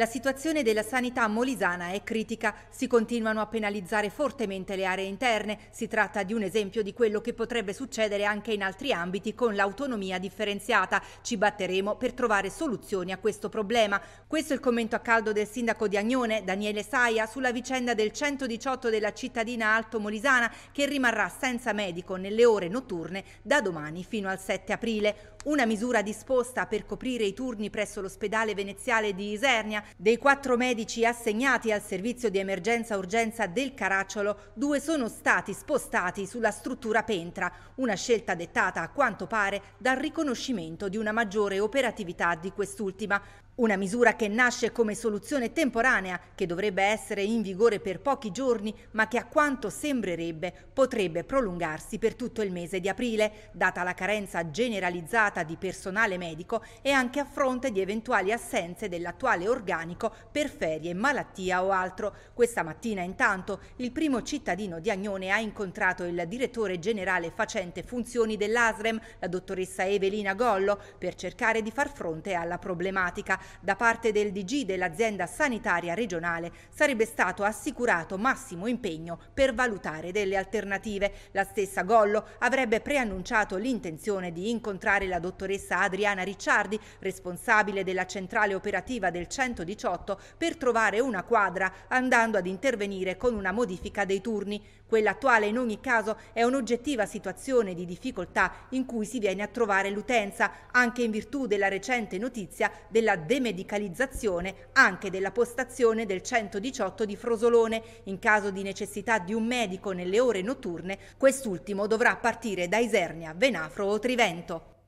La situazione della sanità molisana è critica, si continuano a penalizzare fortemente le aree interne, si tratta di un esempio di quello che potrebbe succedere anche in altri ambiti con l'autonomia differenziata. Ci batteremo per trovare soluzioni a questo problema. Questo è il commento a caldo del sindaco di Agnone, Daniele Saia, sulla vicenda del 118 della cittadina Alto Molisana che rimarrà senza medico nelle ore notturne da domani fino al 7 aprile. Una misura disposta per coprire i turni presso l'ospedale veneziale di Isernia dei quattro medici assegnati al servizio di emergenza-urgenza del Caracciolo, due sono stati spostati sulla struttura Pentra, una scelta dettata a quanto pare dal riconoscimento di una maggiore operatività di quest'ultima, una misura che nasce come soluzione temporanea, che dovrebbe essere in vigore per pochi giorni, ma che a quanto sembrerebbe potrebbe prolungarsi per tutto il mese di aprile, data la carenza generalizzata di personale medico e anche a fronte di eventuali assenze dell'attuale organismo organico per ferie, malattia o altro. Questa mattina intanto il primo cittadino di Agnone ha incontrato il direttore generale facente funzioni dell'ASREM, la dottoressa Evelina Gollo, per cercare di far fronte alla problematica. Da parte del DG dell'azienda sanitaria regionale sarebbe stato assicurato massimo impegno per valutare delle alternative. La stessa Gollo avrebbe preannunciato l'intenzione di incontrare la dottoressa Adriana Ricciardi, responsabile della centrale operativa del centro 118 per trovare una quadra andando ad intervenire con una modifica dei turni. Quella attuale in ogni caso è un'oggettiva situazione di difficoltà in cui si viene a trovare l'utenza, anche in virtù della recente notizia della demedicalizzazione anche della postazione del 118 di Frosolone. In caso di necessità di un medico nelle ore notturne, quest'ultimo dovrà partire da Isernia, Venafro o Trivento.